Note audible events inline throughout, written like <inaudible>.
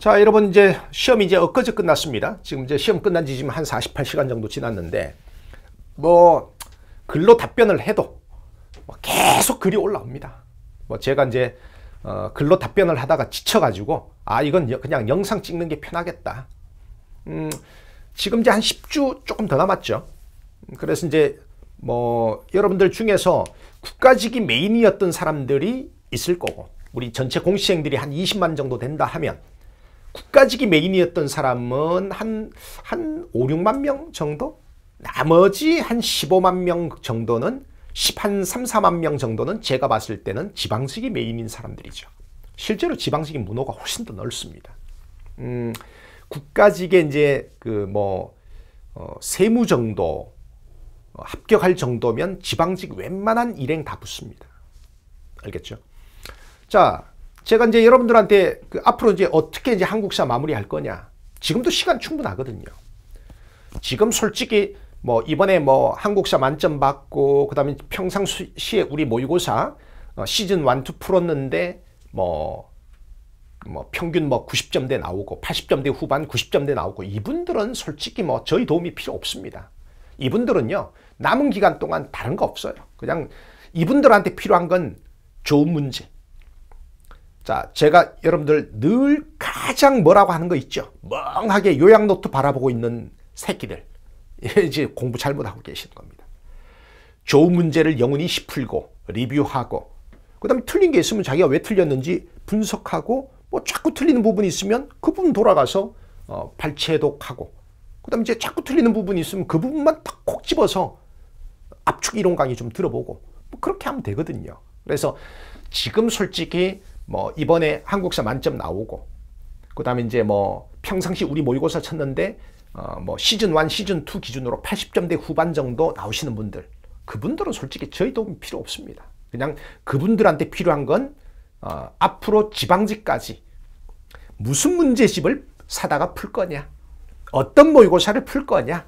자 여러분 이제 시험이 이제 엊그제 끝났습니다. 지금 이제 시험 끝난 지 지금 한 48시간 정도 지났는데 뭐 글로 답변을 해도 뭐 계속 글이 올라옵니다. 뭐 제가 이제 어, 글로 답변을 하다가 지쳐가지고 아 이건 여, 그냥 영상 찍는 게 편하겠다. 음, 지금 이제 한 10주 조금 더 남았죠. 음, 그래서 이제 뭐 여러분들 중에서 국가직이 메인이었던 사람들이 있을 거고 우리 전체 공시생들이 한 20만 정도 된다 하면 국가직이 메인이었던 사람은 한, 한 5, 6만 명 정도? 나머지 한 15만 명 정도는 10한 3, 4만 명 정도는 제가 봤을 때는 지방직이 메인인 사람들이죠. 실제로 지방직의 문호가 훨씬 더 넓습니다. 음, 국가직에 이제 그뭐 어, 세무 정도 어, 합격할 정도면 지방직 웬만한 일행 다 붙습니다. 알겠죠? 자, 제가 이제 여러분들한테 그 앞으로 이제 어떻게 이제 한국사 마무리할 거냐. 지금도 시간 충분하거든요. 지금 솔직히 뭐 이번에 뭐 한국사 만점 받고 그다음에 평상시에 우리 모의고사 어, 시즌 1, 2 풀었는데 뭐뭐 뭐 평균 뭐 90점대 나오고 80점대 후반 90점대 나오고 이분들은 솔직히 뭐 저희 도움이 필요 없습니다. 이분들은요 남은 기간 동안 다른 거 없어요. 그냥 이분들한테 필요한 건 좋은 문제, 자, 제가 여러분들 늘 가장 뭐라고 하는 거 있죠? 멍하게 요양노트 바라보고 있는 새끼들. <laughs> 이제 공부 잘못하고 계시는 겁니다. 좋은 문제를 영훈이 풀고 리뷰하고 그 다음에 틀린 게 있으면 자기가 왜 틀렸는지 분석하고 뭐 자꾸 틀리는 부분이 있으면 그 부분 돌아가서 어, 발췌독하고 그 다음에 이제 자꾸 틀리는 부분이 있으면 그 부분만 딱 콕 집어서 압축 이론 강의 좀 들어보고 뭐 그렇게 하면 되거든요. 그래서 지금 솔직히 뭐 이번에 한국사 만점 나오고 그 다음에 이제 뭐 평상시 우리 모의고사 쳤는데 어뭐 시즌 1, 시즌 2 기준으로 80점대 후반 정도 나오시는 분들 그분들은 솔직히 저희 도움 필요 없습니다. 그냥 그분들한테 필요한 건어 앞으로 지방직까지 무슨 문제집을 사다가 풀 거냐 어떤 모의고사를 풀 거냐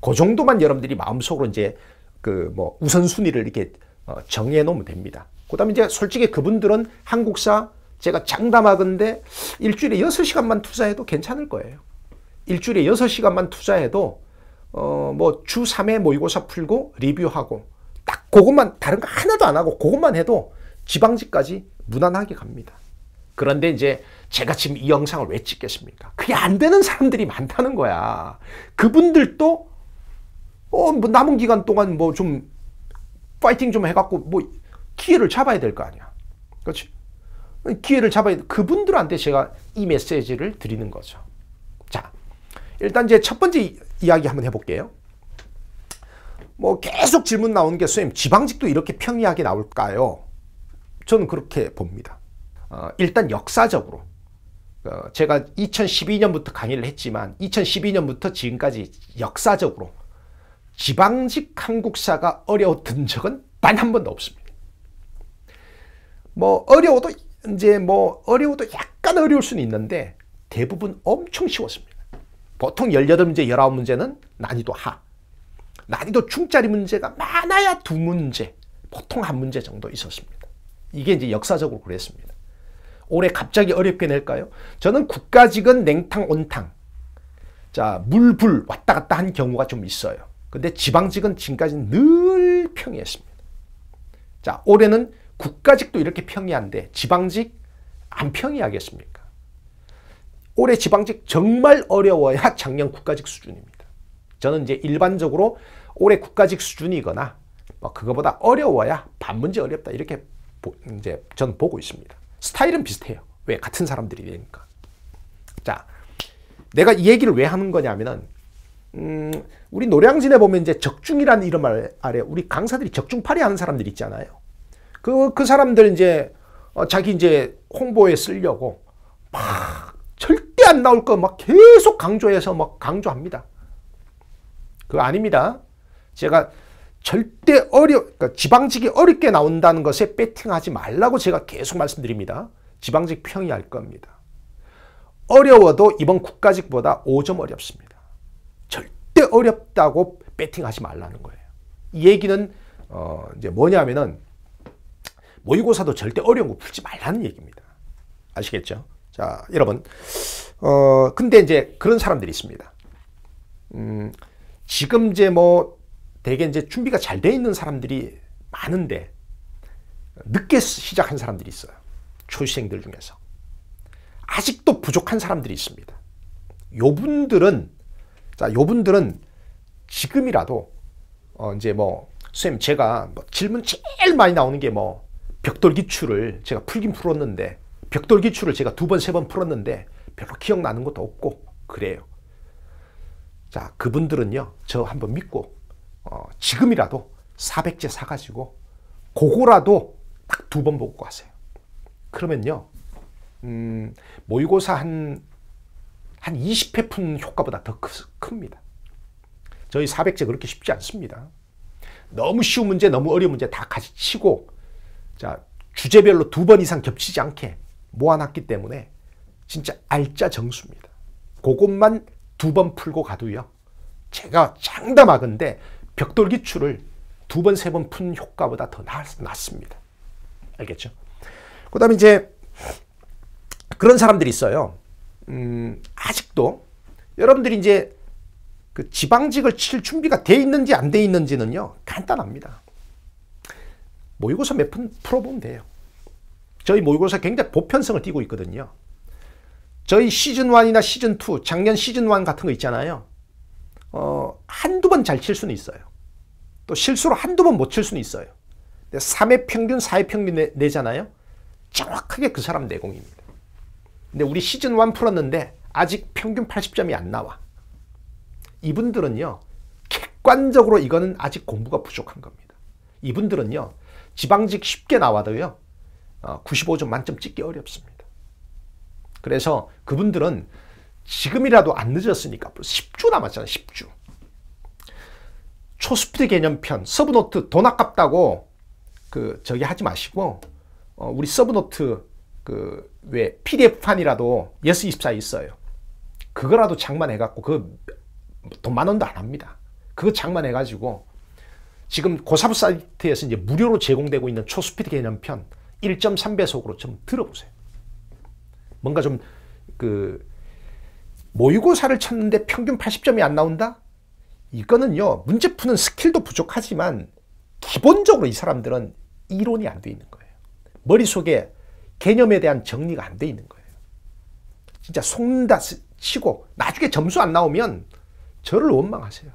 그 정도만 여러분들이 마음속으로 이제 그 뭐 우선순위를 이렇게 어 정해 놓으면 됩니다. 그 다음에 이제 솔직히 그분들은 한국사 제가 장담하건데 일주일에 6시간만 투자해도 괜찮을 거예요. 일주일에 6시간만 투자해도 어 뭐 주 3회 모의고사 풀고 리뷰하고 딱 그것만 다른 거 하나도 안 하고 그것만 해도 지방직까지 무난하게 갑니다. 그런데 이제 제가 지금 이 영상을 왜 찍겠습니까? 그게 안 되는 사람들이 많다는 거야. 그분들도 어 뭐 남은 기간 동안 뭐 좀 파이팅 좀 해갖고 뭐 기회를 잡아야 될 거 아니야. 그렇지? 기회를 잡아야 그분들한테 제가 이 메시지를 드리는 거죠. 자, 일단 이제 첫 번째 이야기 한번 해볼게요. 뭐 계속 질문 나오는 게 선생님 지방직도 이렇게 평이하게 나올까요? 저는 그렇게 봅니다. 어, 일단 역사적으로 어, 제가 2012년부터 강의를 했지만 2012년부터 지금까지 역사적으로 지방직 한국사가 어려웠던 적은 단 한 번도 없습니다. 뭐 어려워도 이제 뭐 어려워도 약간 어려울 수는 있는데 대부분 엄청 쉬웠습니다. 보통 18문제, 19문제는 난이도 하. 난이도 중짜리 문제가 많아야 두 문제, 보통 한 문제 정도 있었습니다. 이게 이제 역사적으로 그랬습니다. 올해 갑자기 어렵게 낼까요? 저는 국가직은 냉탕, 온탕. 자, 물, 불 왔다 갔다 한 경우가 좀 있어요. 근데 지방직은 지금까지 늘 평이했습니다. 자, 올해는 국가직도 이렇게 평이한데 지방직 안 평이하겠습니까? 올해 지방직 정말 어려워야 작년 국가직 수준입니다. 저는 이제 일반적으로 올해 국가직 수준이거나 뭐 그거보다 어려워야 반문제 어렵다 이렇게 보, 이제 저는 보고 있습니다. 스타일은 비슷해요. 왜? 같은 사람들이 되니까. 자, 내가 이 얘기를 왜 하는 거냐면은 음, 우리 노량진에 보면 이제 적중이라는 이름 아래 우리 강사들이 적중파리 하는 사람들이 있잖아요. 그, 그 사람들 이제 어, 자기 이제 홍보에 쓰려고 막 절대 안 나올 거 막 계속 강조해서 막 강조합니다. 그거 아닙니다. 제가 절대 어려, 그러니까 지방직이 어렵게 나온다는 것에 배팅하지 말라고 제가 계속 말씀드립니다. 지방직 평이할 겁니다. 어려워도 이번 국가직보다 5점 어렵습니다. 절대 어렵다고 배팅하지 말라는 거예요. 이 얘기는 어 이제 뭐냐면은 모의고사도 절대 어려운 거 풀지 말라는 얘기입니다. 아시겠죠? 자, 여러분. 어, 근데 이제 그런 사람들이 있습니다. 음, 지금 이제 뭐 대개 이제 준비가 잘 돼 있는 사람들이 많은데 늦게 시작한 사람들이 있어요. 초시생들 중에서. 아직도 부족한 사람들이 있습니다. 요분들은 자, 요분들은 지금이라도 어 이제 뭐 선생님 제가 뭐 질문 제일 많이 나오는 게뭐 벽돌기출을 제가 풀긴 풀었는데 벽돌기출을 제가 두 번, 세 번 풀었는데 별로 기억나는 것도 없고 그래요. 자, 그분들은요. 저 한번 믿고 어, 지금이라도 400제 사가지고 그거라도 딱 두 번 보고 가세요. 그러면요. 음, 모의고사 한, 한 20회 푼 효과보다 더 크, 큽니다. 저희 400제 그렇게 쉽지 않습니다. 너무 쉬운 문제, 너무 어려운 문제 다 같이 치고 자, 주제별로 두 번 이상 겹치지 않게 모아놨기 때문에 진짜 알짜 정수입니다. 그것만 두 번 풀고 가도요. 제가 장담하건데 벽돌기출을 두 번, 세 번 푼 효과보다 더 낫, 습니다 알겠죠? 그 다음에 이제 그런 사람들이 있어요. 음, 아직도 여러분들이 이제 그 지방직을 칠 준비가 돼 있는지 안 돼 있는지는요. 간단합니다. 모의고사 몇푼 풀어보면 돼요. 저희 모의고사 굉장히 보편성을 띄고 있거든요. 저희 시즌1이나 시즌2, 작년 시즌1 같은 거 있잖아요. 어, 한두 번 잘 칠 수는 있어요. 또 실수로 한두 번 못 칠 수는 있어요. 3회 평균, 4회 평균 내, 내잖아요. 정확하게 그 사람 내공입니다. 근데 우리 시즌1 풀었는데 아직 평균 80점이 안 나와. 이분들은요. 객관적으로 이거는 아직 공부가 부족한 겁니다. 이분들은요. 지방직 쉽게 나와도요. 95점 어, 만점 찍기 어렵습니다. 그래서 그분들은 지금이라도 안 늦었으니까 10주 남았잖아요. 10주. 초스피드 개념편, 서브노트 돈 아깝다고 그 저기 하지 마시고 어, 우리 서브노트 그 왜 PDF판이라도 y 예스24 있어요. 그거라도 장만해갖고 그 돈 만원도 안 합니다. 그거 장만해가지고 지금 고사부 사이트에서 이제 무료로 제공되고 있는 초스피드 개념편 1.3배속으로 좀 들어보세요. 뭔가 좀 그 모의고사를 쳤는데 평균 80점이 안 나온다? 이거는요. 문제 푸는 스킬도 부족하지만 기본적으로 이 사람들은 이론이 안 돼 있는 거예요. 머릿속에 개념에 대한 정리가 안 돼 있는 거예요. 진짜 속는다 치고 나중에 점수 안 나오면 저를 원망하세요.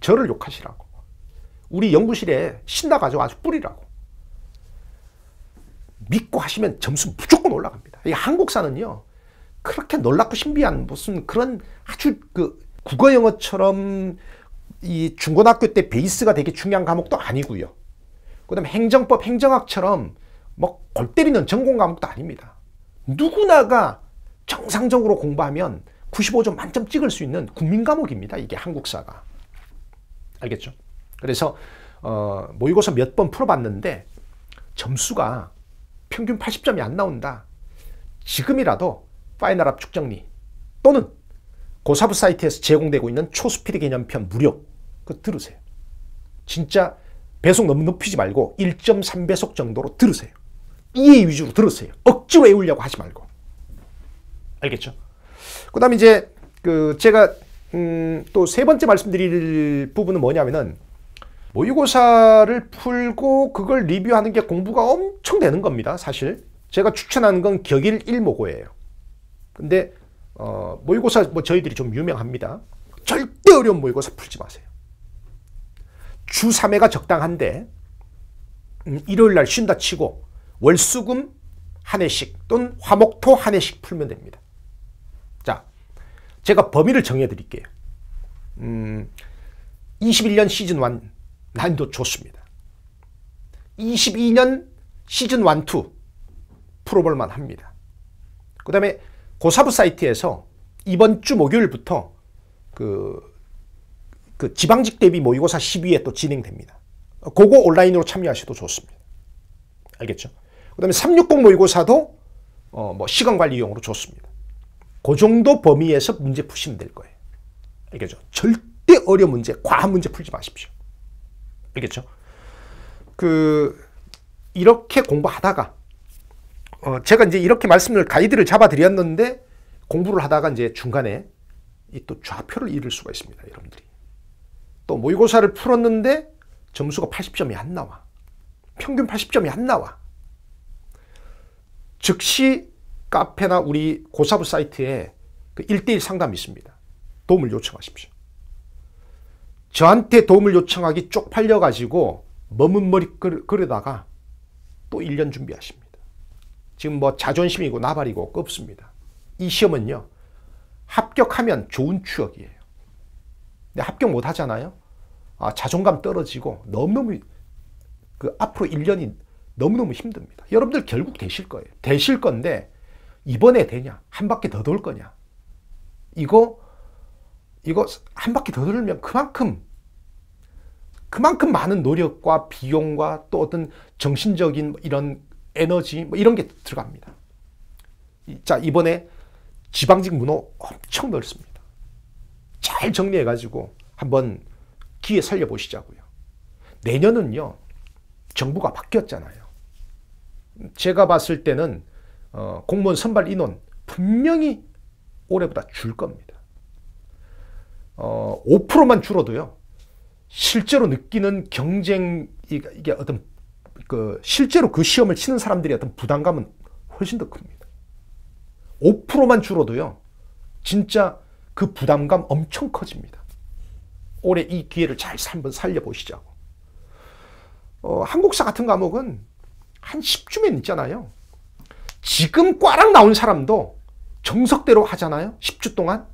저를 욕하시라고. 우리 연구실에 신나 가지고 아주 뿌리라고. 믿고 하시면 점수 무조건 올라갑니다. 이 한국사는요. 그렇게 놀랍고 신비한 무슨 그런 아주 그 국어 영어처럼 이 중고등학교 때 베이스가 되게 중요한 과목도 아니고요. 그다음 행정법 행정학처럼 뭐 골 때리는 전공 과목도 아닙니다. 누구나가 정상적으로 공부하면 95점 만점 찍을 수 있는 국민 과목입니다. 이게 한국사가. 알겠죠? 그래서 어, 모의고사 몇 번 풀어봤는데 점수가 평균 80점이 안 나온다. 지금이라도 파이널 압축 정리 또는 고사부 사이트에서 제공되고 있는 초스피드 개념편 무료 그 들으세요. 진짜 배속 너무 높이지 말고 1.3배속 정도로 들으세요. 이해 위주로 들으세요. 억지로 외우려고 하지 말고. 알겠죠? 그 다음에 이제 그 제가 음, 또 세 번째 말씀드릴 부분은 뭐냐면은 모의고사를 풀고 그걸 리뷰하는 게 공부가 엄청 되는 겁니다. 사실 제가 추천하는 건 격일 1모고예요. 근데 어, 모의고사 뭐 저희들이 좀 유명합니다. 절대 어려운 모의고사 풀지 마세요. 주 3회가 적당한데 음, 일요일 날 쉰다 치고 월수금 한 회씩 또는 화목토 한 회씩 풀면 됩니다. 자, 제가 범위를 정해 드릴게요. 음, 21년 시즌 1 난이도 좋습니다. 22년 시즌 1, 2 풀어볼만 합니다. 그 다음에 고사부 사이트에서 이번 주 목요일부터 그, 그 지방직 대비 모의고사 12회 또 진행됩니다. 그거 온라인으로 참여하셔도 좋습니다. 알겠죠? 그 다음에 360 모의고사도 어, 뭐 시간관리용으로 좋습니다. 그 정도 범위에서 문제 푸시면 될 거예요. 알겠죠? 절대 어려운 문제, 과한 문제 풀지 마십시오. 알겠죠? 그 이렇게 공부하다가 어 제가 이제 이렇게 말씀을 가이드를 잡아 드렸는데 공부를 하다가 이제 중간에 이또 좌표를 잃을 수가 있습니다, 여러분들이. 또 모의고사를 풀었는데 점수가 80점이 안 나와. 평균 80점이 안 나와. 즉시 카페나 우리 고사부 사이트에 그 1대1 상담이 있습니다. 도움을 요청하십시오. 저한테 도움을 요청하기 쪽팔려 가지고 머뭇 머리 그러다가 또 1년 준비하십니다. 지금 뭐 자존심이고 나발이고 없습니다. 이 시험은요. 합격하면 좋은 추억이에요. 근데 합격 못 하잖아요. 아, 자존감 떨어지고 너무너무 그 앞으로 1년이 너무너무 힘듭니다. 여러분들 결국 되실 거예요. 되실 건데 이번에 되냐? 한 바퀴 더 돌 거냐? 이거 이거 한 바퀴 더 돌면 그만큼 그만큼 많은 노력과 비용과 또 어떤 정신적인 뭐 이런 에너지 뭐 이런 게 들어갑니다. 자 이번에 지방직 문호 엄청 넓습니다. 잘 정리해 가지고 한번 기회 살려 보시자고요. 내년은요 정부가 바뀌었잖아요. 제가 봤을 때는 어, 공무원 선발 인원 분명히 올해보다 줄 겁니다. 어, 5%만 줄어도요. 실제로 느끼는 경쟁 이게 어떤 그 실제로 그 시험을 치는 사람들이 어떤 부담감은 훨씬 더 큽니다. 5%만 줄어도요. 진짜 그 부담감 엄청 커집니다. 올해 이 기회를 잘 한번 살려보시자고. 어, 한국사 같은 과목은 한 10주면 있잖아요. 지금 꽈락 나온 사람도 정석대로 하잖아요. 10주 동안.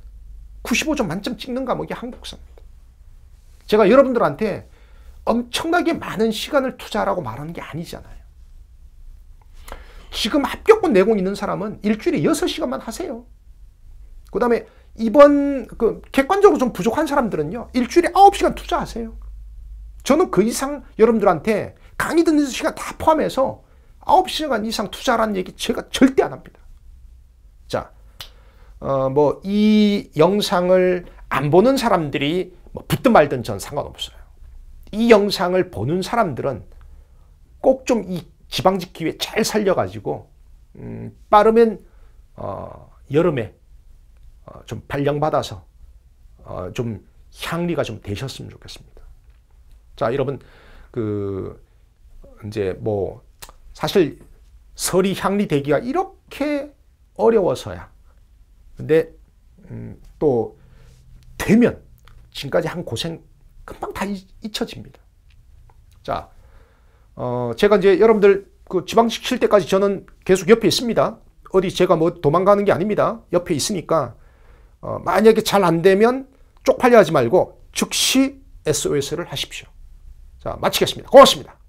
95점 만점 찍는 과목이 한국사입니다. 제가 여러분들한테 엄청나게 많은 시간을 투자라고 말하는 게 아니잖아요. 지금 합격권 내공 있는 사람은 일주일에 6시간만 하세요. 그 다음에 이번 그 객관적으로 좀 부족한 사람들은요. 일주일에 9시간 투자하세요. 저는 그 이상 여러분들한테 강의 듣는 시간 다 포함해서 9시간 이상 투자라는 얘기 제가 절대 안 합니다. 어, 뭐 이 영상을 안 보는 사람들이 뭐 붙든 말든 전 상관없어요. 이 영상을 보는 사람들은 꼭 좀 이 지방직 기회 잘 살려가지고 음, 빠르면 어, 여름에 어, 좀 발령받아서 어, 좀 향리가 좀 되셨으면 좋겠습니다. 자 여러분 그 이제 뭐 사실 설이 향리 되기가 이렇게 어려워서야 근데 음, 또 되면 지금까지 한 고생 금방 다 잊혀집니다. 자, 어, 제가 이제 여러분들 그 지방식 칠 때까지 저는 계속 옆에 있습니다. 어디 제가 뭐 도망가는 게 아닙니다. 옆에 있으니까 어, 만약에 잘 안 되면 쪽팔려 하지 말고 즉시 SOS를 하십시오. 자, 마치겠습니다. 고맙습니다.